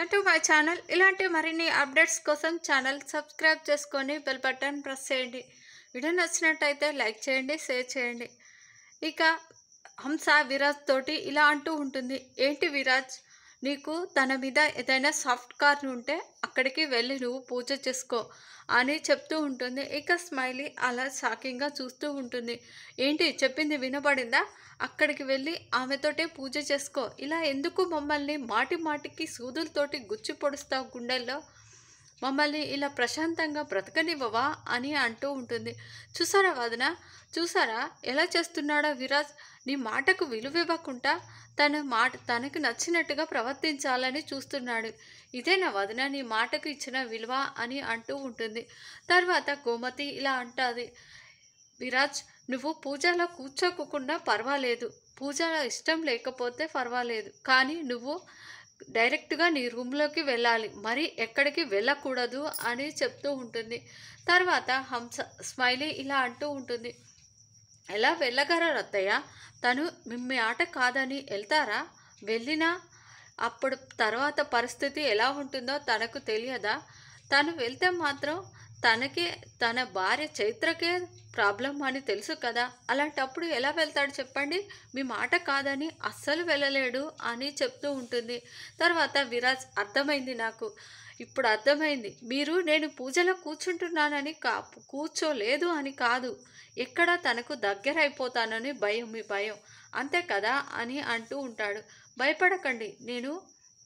welcome to my channel ఇలాంటి మరిన్ని updates కోసం ఛానల్ సబ్స్క్రైబ్ చేసుకొని బెల్ బటన్ ప్రెస్ చేయండి వీడియో నచ్చినట్టయితే లైక్ చేయండి షేర్ చేయండి ఇక హంస విరాజ్ తోటి ఇలా అంటూ ఉంటుంది ఏంటి విరాజ్ నీకు తన మీద ఏదైనా సాఫ్ట్ కార్న్ ఉంటే అక్కడికి వెళ్ళి నువ్వు పూజ చేసుకో అని చెప్తూ ఉంటుంది ఇక స్మైలీ అలా షాకింగ్గా చూస్తూ ఉంటుంది ఏంటి చెప్పింది వినపడిందా అక్కడికి వెళ్ళి ఆమెతోటే పూజ చేసుకో ఇలా ఎందుకు మమ్మల్ని మాటి మాటికి సూదులతోటి గుచ్చి పొడుస్తావు గుండెల్లో మమ్మల్ని ఇలా ప్రశాంతంగా బ్రతకనివ్వవా అని అంటూ ఉంటుంది చూసారా వాదన చూసారా ఎలా చేస్తున్నాడా విరాజ్ నీ మాటకు విలువివ్వకుండా తన మాట తనకు నచ్చినట్టుగా ప్రవర్తించాలని చూస్తున్నాడు ఇదే నా వదిన నీ మాటకు ఇచ్చిన విలువ అని అంటూ ఉంటుంది తర్వాత గోమతి ఇలా అంటుంది విరాజ్ నువ్వు పూజలో కూర్చోకుండా పర్వాలేదు పూజలో ఇష్టం లేకపోతే పర్వాలేదు కానీ నువ్వు డైరెక్ట్గా నీ రూమ్లోకి వెళ్ళాలి మరి ఎక్కడికి వెళ్ళకూడదు అని చెప్తూ ఉంటుంది తర్వాత హంస స్మైలీ ఇలా అంటూ ఉంటుంది ఎలా వెళ్ళగలరా అత్తయ్య తను మిమ్మి ఆట కాదని వెళ్తారా వెళ్ళినా అప్పుడు తర్వాత పరిస్థితి ఎలా ఉంటుందో తనకు తెలియదా తను వెళ్తే మాత్రం తనకే తన భార్య చైత్రకే ప్రాబ్లం అని తెలుసు కదా అలాంటప్పుడు ఎలా వెళ్తాడు చెప్పండి మీ మాట కాదని అస్సలు వెళ్ళలేడు అని చెప్తూ ఉంటుంది తర్వాత విరాజ్ అర్థమైంది నాకు ఇప్పుడు అర్థమైంది మీరు నేను పూజలో కూర్చుంటున్నానని కా కూర్చోలేదు అని కాదు ఎక్కడ తనకు దగ్గర అయిపోతానని భయం మీ భయం అంతే కదా అని అంటూ ఉంటాడు భయపడకండి నేను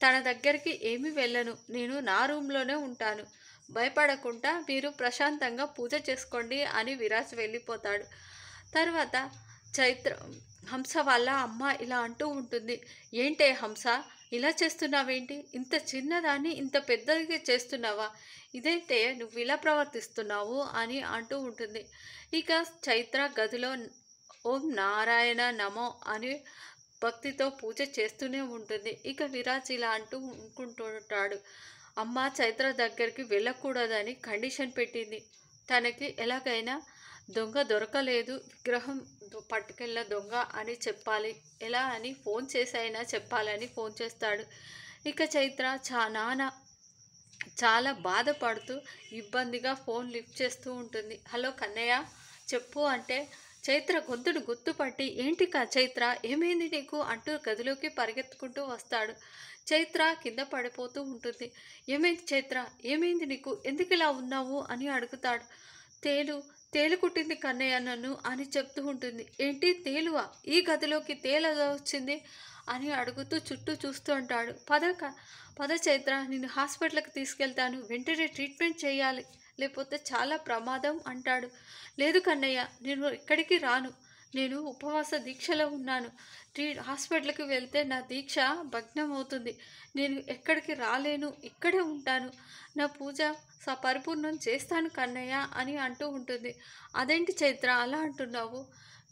తన దగ్గరికి ఏమి వెళ్ళను నేను నా రూమ్లోనే ఉంటాను భయపడకుండా మీరు ప్రశాంతంగా పూజ చేసుకోండి అని విరాజ్ వెళ్ళిపోతాడు తర్వాత చైత్ర హంస వాళ్ళ అమ్మ ఇలా అంటూ ఉంటుంది ఏంటే హంస ఇలా చేస్తున్నావేంటి ఇంత చిన్నదాన్ని ఇంత పెద్దదిగా చేస్తున్నావా ఇదైతే నువ్వు ఇలా ప్రవర్తిస్తున్నావు అని అంటూ ఉంటుంది ఇక చైత్ర గదిలో ఓం నారాయణ నమో అని భక్తితో పూజ చేస్తూనే ఉంటుంది ఇక విరాజ్ ఇలా అంటూ ఉంటాడు అమ్మ చైత్ర దగ్గరికి వెళ్ళకూడదని కండిషన్ పెట్టింది తనకి ఎలాగైనా దొంగ దొరకలేదు విగ్రహం పట్టుకెళ్ళ దొంగ అని చెప్పాలి ఎలా అని ఫోన్ చేసైనా చెప్పాలని ఫోన్ చేస్తాడు ఇక చైత్ర చా నాన్న చాలా బాధపడుతూ ఇబ్బందిగా ఫోన్ లిఫ్ట్ చేస్తూ ఉంటుంది హలో కన్నయ్య చెప్పు అంటే చైత్ర గొంతును గుర్తుపట్టి ఏంటికా చైత్ర ఏమైంది నీకు అంటూ గదిలోకి పరిగెత్తుకుంటూ వస్తాడు చైత్ర కింద పడిపోతూ ఉంటుంది ఏమైంది చైత్ర ఏమైంది నీకు ఎందుకు ఇలా ఉన్నావు అని అడుగుతాడు తేలు తేలు కుట్టింది కన్నయ్య నన్ను అని చెప్తూ ఉంటుంది ఏంటి తేలువా ఈ గదిలోకి తేల వచ్చింది అని అడుగుతూ చుట్టూ చూస్తూ ఉంటాడు పద పద చైత్ర నేను హాస్పిటల్కి తీసుకెళ్తాను వెంటనే ట్రీట్మెంట్ చేయాలి లేకపోతే చాలా ప్రమాదం అంటాడు లేదు కన్నయ్య నేను ఇక్కడికి రాను నేను ఉపవాస దీక్షలో ఉన్నాను ట్రీ హాస్పిటల్కి వెళ్తే నా దీక్ష భగ్నం అవుతుంది నేను ఎక్కడికి రాలేను ఇక్కడే ఉంటాను నా పూజ పరిపూర్ణం చేస్తాను కన్నయ్య అని అంటూ ఉంటుంది అదేంటి చైత్ర అలా అంటున్నావు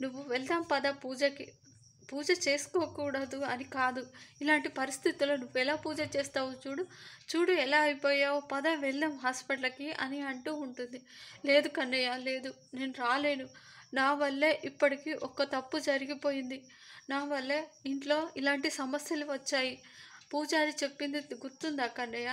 నువ్వు వెళ్దాం పద పూజకి పూజ చేసుకోకూడదు అని కాదు ఇలాంటి పరిస్థితుల్లో నువ్వు ఎలా పూజ చేస్తావు చూడు చూడు ఎలా అయిపోయావు పద వెళ్దాం హాస్పిటల్కి అని అంటూ ఉంటుంది లేదు కన్నయ్య లేదు నేను రాలేను నా వల్లే ఇప్పటికీ ఒక్క తప్పు జరిగిపోయింది నా వల్లే ఇంట్లో ఇలాంటి సమస్యలు వచ్చాయి పూజారి చెప్పింది గుర్తుందా కన్నయ్య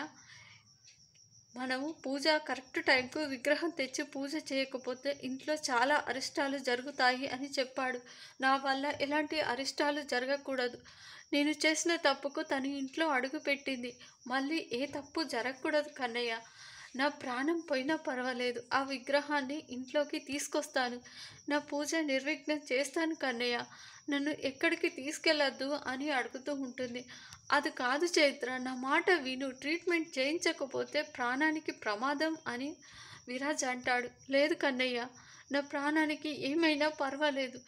మనము పూజ కరెక్ట్ టైంకు విగ్రహం తెచ్చి పూజ చేయకపోతే ఇంట్లో చాలా అరిష్టాలు జరుగుతాయి అని చెప్పాడు నా వల్ల ఎలాంటి అరిష్టాలు జరగకూడదు నేను చేసిన తప్పుకు తను ఇంట్లో అడుగుపెట్టింది మళ్ళీ ఏ తప్పు జరగకూడదు కన్నయ్య నా ప్రాణం పోయినా పర్వాలేదు ఆ విగ్రహాన్ని ఇంట్లోకి తీసుకొస్తాను నా పూజ నిర్విఘ్నం చేస్తాను కన్నయ్య నన్ను ఎక్కడికి తీసుకెళ్ళొద్దు అని అడుగుతూ ఉంటుంది అది కాదు చైత్ర నా మాట విను ట్రీట్మెంట్ చేయించకపోతే ప్రాణానికి ప్రమాదం అని విరాజ్ అంటాడు లేదు కన్నయ్య నా ప్రాణానికి ఏమైనా పర్వాలేదు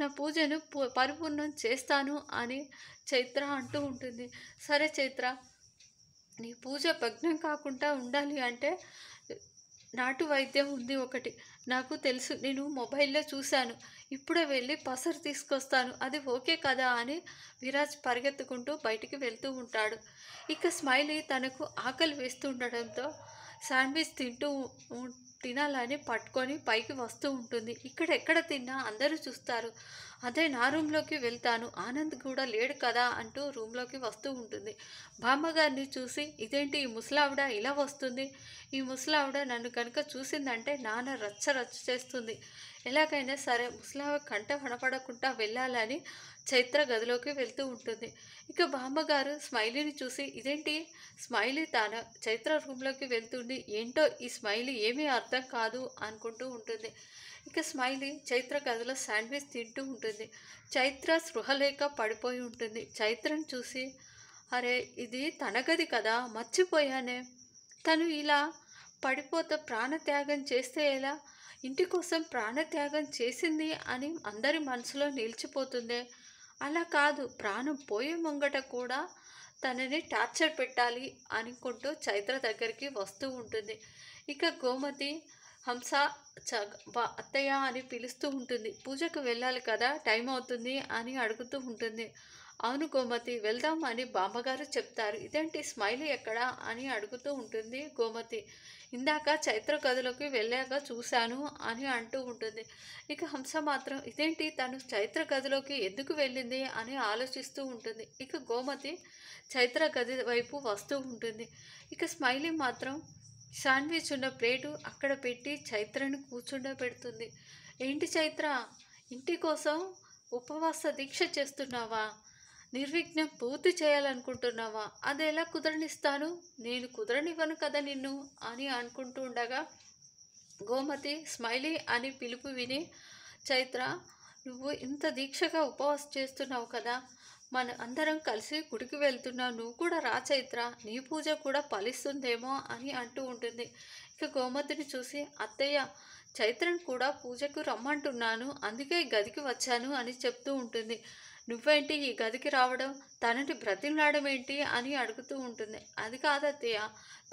నా పూజను పరిపూర్ణం చేస్తాను అని చైత్ర అంటూ ఉంటుంది సరే చైత్ర నీ పూజ భగ్నం కాకుండా ఉండాలి అంటే నాటు వైద్యం ఉంది ఒకటి నాకు తెలుసు నేను మొబైల్లో చూశాను ఇప్పుడే వెళ్ళి పసరు తీసుకొస్తాను అది ఓకే కదా అని విరాజ్ పరిగెత్తుకుంటూ బయటికి వెళ్తూ ఉంటాడు ఇక స్మైలీ తనకు ఆకలి వేస్తుండడంతో శాండ్విచ్ తింటూ తినాలని పట్టుకొని పైకి వస్తూ ఉంటుంది ఇక్కడ ఎక్కడ తిన్నా అందరూ చూస్తారు అదే నా రూమ్లోకి వెళ్తాను ఆనంద్ కూడా లేడు కదా అంటూ రూమ్లోకి వస్తూ ఉంటుంది బామ్మగారిని చూసి ఇదేంటి ఈ ముసలావిడ ఇలా వస్తుంది ఈ ముసలావిడ నన్ను కనుక చూసిందంటే నాన్న రచ్చ రచ్చ చేస్తుంది ఎలాగైనా సరే ముసలావి కంట కనపడకుండా వెళ్ళాలని చైత్ర గదిలోకి వెళ్తూ ఉంటుంది ఇక బామ్మగారు స్మైలీని చూసి ఇదేంటి స్మైలీ తన చైత్ర రూమ్లోకి వెళ్తుండి ఏంటో ఈ స్మైలీ ఏమీ అర్థం కాదు అనుకుంటూ ఉంటుంది ఇక స్మైలీ చైత్ర గదిలో శాండ్విచ్ తింటూ ఉంటుంది చైత్ర లేక పడిపోయి ఉంటుంది చైత్రను చూసి అరే ఇది తన గది కదా మర్చిపోయానే తను ఇలా పడిపోతే ప్రాణత్యాగం చేస్తే ఎలా ఇంటి కోసం ప్రాణత్యాగం చేసింది అని అందరి మనసులో నిలిచిపోతుందే అలా కాదు ప్రాణం పోయే ముంగట కూడా తనని టార్చర్ పెట్టాలి అనుకుంటూ చైత్ర దగ్గరికి వస్తూ ఉంటుంది ఇక గోమతి హంస అత్తయ్య అని పిలుస్తూ ఉంటుంది పూజకు వెళ్ళాలి కదా టైం అవుతుంది అని అడుగుతూ ఉంటుంది అవును గోమతి వెళ్దాం అని బామ్మగారు చెప్తారు ఇదేంటి స్మైల్ ఎక్కడా అని అడుగుతూ ఉంటుంది గోమతి ఇందాక చైత్ర గదిలోకి వెళ్ళాక చూశాను అని అంటూ ఉంటుంది ఇక హంస మాత్రం ఇదేంటి తను చైత్ర గదిలోకి ఎందుకు వెళ్ళింది అని ఆలోచిస్తూ ఉంటుంది ఇక గోమతి చైత్ర గది వైపు వస్తూ ఉంటుంది ఇక స్మైలీ మాత్రం శాండ్విచ్ ఉన్న ప్లేటు అక్కడ పెట్టి చైత్రను కూర్చుండబెడుతుంది ఏంటి చైత్ర ఇంటి కోసం ఉపవాస దీక్ష చేస్తున్నావా నిర్విఘ్నం పూర్తి చేయాలనుకుంటున్నావా అది ఎలా కుదరనిస్తాను నేను కుదరనివ్వను కదా నిన్ను అని అనుకుంటూ ఉండగా గోమతి స్మైలీ అని పిలుపు విని చైత్ర నువ్వు ఇంత దీక్షగా ఉపవాసం చేస్తున్నావు కదా మన అందరం కలిసి గుడికి వెళ్తున్నావు నువ్వు కూడా రా చైత్ర నీ పూజ కూడా ఫలిస్తుందేమో అని అంటూ ఉంటుంది ఇక గోమతిని చూసి అత్తయ్య చైత్రను కూడా పూజకు రమ్మంటున్నాను అందుకే గదికి వచ్చాను అని చెప్తూ ఉంటుంది నువ్వేంటి ఈ గదికి రావడం తనని బ్రతిమలాడడం ఏంటి అని అడుగుతూ ఉంటుంది అది కాదత్తయ్య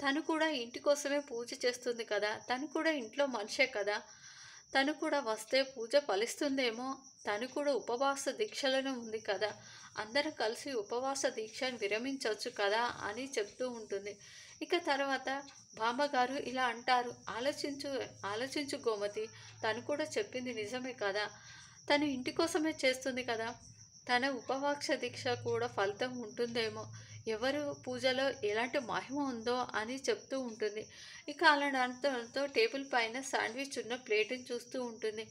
తను కూడా ఇంటి కోసమే పూజ చేస్తుంది కదా తను కూడా ఇంట్లో మనిషే కదా తను కూడా వస్తే పూజ ఫలిస్తుందేమో తను కూడా ఉపవాస దీక్షలను ఉంది కదా అందరం కలిసి ఉపవాస దీక్షను విరమించవచ్చు కదా అని చెప్తూ ఉంటుంది ఇక తర్వాత బామ్మగారు ఇలా అంటారు ఆలోచించు ఆలోచించు గోమతి తను కూడా చెప్పింది నిజమే కదా తను ఇంటి కోసమే చేస్తుంది కదా తన ఉపవాక్ష దీక్ష కూడా ఫలితం ఉంటుందేమో ఎవరు పూజలో ఎలాంటి మహిమ ఉందో అని చెప్తూ ఉంటుంది ఇక అలాంటితో టేబుల్ పైన శాండ్విచ్ ఉన్న ప్లేట్ని చూస్తూ ఉంటుంది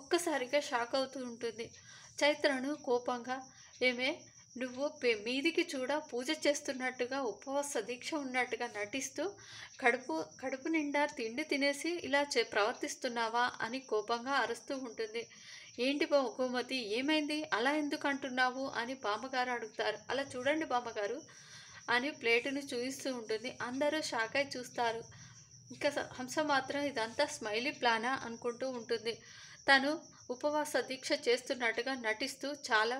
ఒక్కసారిగా షాక్ అవుతూ ఉంటుంది చైత్రను కోపంగా ఏమే నువ్వు మీదికి చూడ పూజ చేస్తున్నట్టుగా ఉపవాస దీక్ష ఉన్నట్టుగా నటిస్తూ కడుపు కడుపు నిండా తిండి తినేసి ఇలా చే ప్రవర్తిస్తున్నావా అని కోపంగా అరుస్తూ ఉంటుంది ఏంటి బహుమతి ఏమైంది అలా ఎందుకు అంటున్నావు అని బామ్మగారు అడుగుతారు అలా చూడండి బామ్మగారు అని ప్లేటును చూపిస్తూ ఉంటుంది అందరూ షాక్ అయి చూస్తారు ఇంకా హంస మాత్రం ఇదంతా స్మైలీ ప్లానా అనుకుంటూ ఉంటుంది తను ఉపవాస దీక్ష చేస్తున్నట్టుగా నటిస్తూ చాలా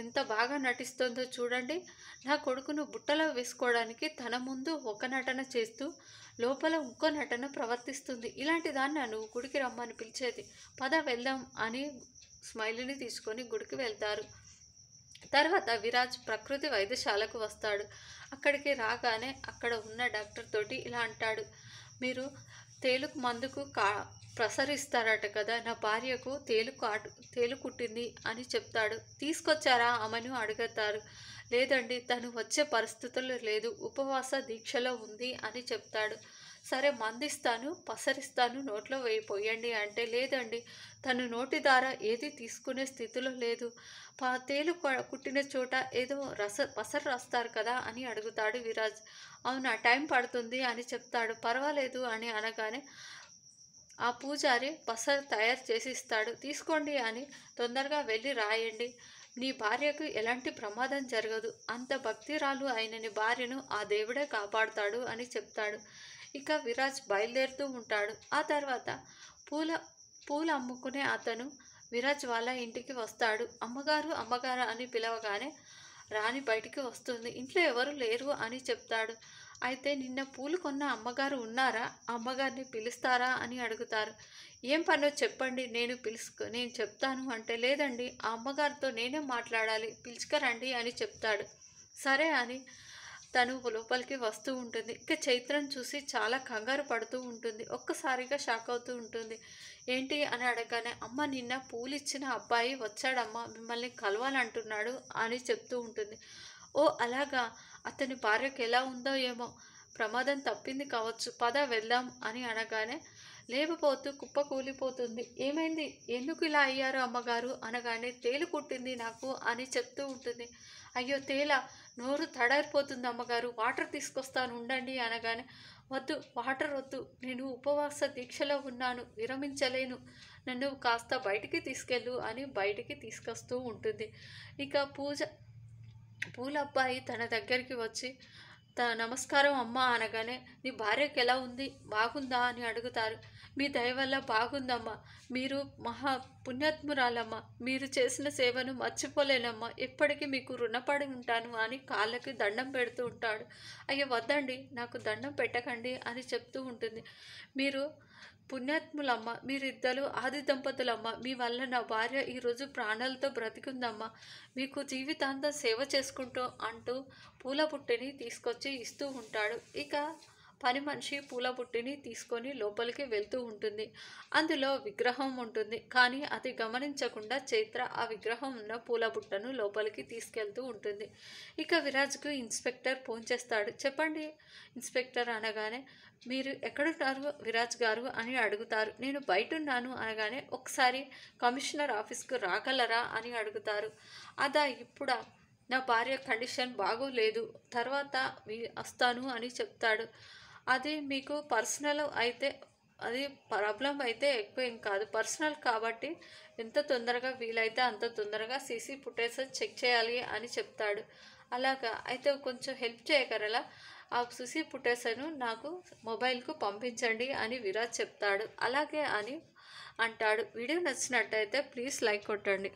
ఎంత బాగా నటిస్తుందో చూడండి నా కొడుకును బుట్టలో వేసుకోవడానికి తన ముందు ఒక నటన చేస్తూ లోపల ఇంకో నటన ప్రవర్తిస్తుంది ఇలాంటి దాన్ని నువ్వు గుడికి రమ్మని పిలిచేది పద వెళ్దాం అని స్మైల్ని తీసుకొని గుడికి వెళ్తారు తర్వాత విరాజ్ ప్రకృతి వైద్యశాలకు వస్తాడు అక్కడికి రాగానే అక్కడ ఉన్న డాక్టర్ తోటి ఇలా అంటాడు మీరు తేలుకు మందుకు కా ప్రసరిస్తారట కదా నా భార్యకు తేలు కాటు తేలు కుట్టింది అని చెప్తాడు తీసుకొచ్చారా అమను అడుగుతారు లేదండి తను వచ్చే పరిస్థితులు లేదు ఉపవాస దీక్షలో ఉంది అని చెప్తాడు సరే మందిస్తాను పసరిస్తాను నోట్లో వేయి పోయండి అంటే లేదండి తను నోటి ద్వారా ఏది తీసుకునే స్థితిలో లేదు తేలు కుట్టిన చోట ఏదో రస పసరు రాస్తారు కదా అని అడుగుతాడు విరాజ్ అవును టైం పడుతుంది అని చెప్తాడు పర్వాలేదు అని అనగానే ఆ పూజారి పసరు తయారు చేసి ఇస్తాడు తీసుకోండి అని తొందరగా వెళ్ళి రాయండి నీ భార్యకు ఎలాంటి ప్రమాదం జరగదు అంత భక్తిరాలు అయిన భార్యను ఆ దేవుడే కాపాడుతాడు అని చెప్తాడు ఇక విరాజ్ బయలుదేరుతూ ఉంటాడు ఆ తర్వాత పూల పూలు అమ్ముకునే అతను విరాజ్ వాళ్ళ ఇంటికి వస్తాడు అమ్మగారు అమ్మగారు అని పిలవగానే రాణి బయటికి వస్తుంది ఇంట్లో ఎవరు లేరు అని చెప్తాడు అయితే నిన్న పూలు కొన్న అమ్మగారు ఉన్నారా అమ్మగారిని పిలుస్తారా అని అడుగుతారు ఏం పనో చెప్పండి నేను పిలుచుకు నేను చెప్తాను అంటే లేదండి ఆ అమ్మగారితో నేనే మాట్లాడాలి పిలుచుకరండి అని చెప్తాడు సరే అని తను లోపలికి వస్తూ ఉంటుంది ఇక చైత్రను చూసి చాలా కంగారు పడుతూ ఉంటుంది ఒక్కసారిగా షాక్ అవుతూ ఉంటుంది ఏంటి అని అడగానే అమ్మ నిన్న పూలు ఇచ్చిన అబ్బాయి వచ్చాడమ్మ మిమ్మల్ని కలవాలంటున్నాడు అని చెప్తూ ఉంటుంది ఓ అలాగా అతని భార్యకు ఎలా ఉందో ఏమో ప్రమాదం తప్పింది కావచ్చు పద వెళ్దాం అని అనగానే లేకపోతూ కుప్ప కూలిపోతుంది ఏమైంది ఎందుకు ఇలా అయ్యారు అమ్మగారు అనగానే తేలు కుట్టింది నాకు అని చెప్తూ ఉంటుంది అయ్యో తేల నోరు తడారిపోతుంది అమ్మగారు వాటర్ తీసుకొస్తాను ఉండండి అనగానే వద్దు వాటర్ వద్దు నేను ఉపవాస దీక్షలో ఉన్నాను విరమించలేను నన్ను కాస్త బయటికి తీసుకెళ్ళు అని బయటికి తీసుకొస్తూ ఉంటుంది ఇక పూజ పూలబ్బాయి తన దగ్గరికి వచ్చి నమస్కారం అమ్మ అనగానే నీ భార్యకి ఎలా ఉంది బాగుందా అని అడుగుతారు మీ దయ వల్ల బాగుందమ్మా మీరు మహా పుణ్యాత్మురాలమ్మ మీరు చేసిన సేవను మర్చిపోలేనమ్మా ఎప్పటికీ మీకు రుణపడి ఉంటాను అని కాళ్ళకి దండం పెడుతూ ఉంటాడు అయ్యో వద్దండి నాకు దండం పెట్టకండి అని చెప్తూ ఉంటుంది మీరు పుణ్యాత్ములమ్మ మీరిద్దరు ఆది దంపతులమ్మ మీ వల్ల నా భార్య ఈరోజు ప్రాణాలతో బ్రతికుందమ్మ మీకు జీవితాంతం సేవ చేసుకుంటూ అంటూ పూల బుట్టిని తీసుకొచ్చి ఇస్తూ ఉంటాడు ఇక పని మనిషి పూల బుట్టిని తీసుకొని లోపలికి వెళ్తూ ఉంటుంది అందులో విగ్రహం ఉంటుంది కానీ అది గమనించకుండా చైత్ర ఆ విగ్రహం ఉన్న పూల బుట్టను లోపలికి తీసుకెళ్తూ ఉంటుంది ఇక విరాజ్కు ఇన్స్పెక్టర్ ఫోన్ చేస్తాడు చెప్పండి ఇన్స్పెక్టర్ అనగానే మీరు ఎక్కడున్నారు విరాజ్ గారు అని అడుగుతారు నేను బయట ఉన్నాను అనగానే ఒకసారి కమిషనర్ ఆఫీస్కు రాగలరా అని అడుగుతారు అదా ఇప్పుడా నా భార్య కండిషన్ బాగోలేదు తర్వాత వస్తాను అని చెప్తాడు అది మీకు పర్సనల్ అయితే అది ప్రాబ్లం అయితే ఎక్కువ ఏం కాదు పర్సనల్ కాబట్టి ఎంత తొందరగా వీలైతే అంత తొందరగా సీసీ ఫుటేజ్ చెక్ చేయాలి అని చెప్తాడు అలాగా అయితే కొంచెం హెల్ప్ చేయగలరా ఆ సీసీ ఫుటేజ్ను నాకు మొబైల్కు పంపించండి అని విరాజ్ చెప్తాడు అలాగే అని అంటాడు వీడియో నచ్చినట్టయితే ప్లీజ్ లైక్ కొట్టండి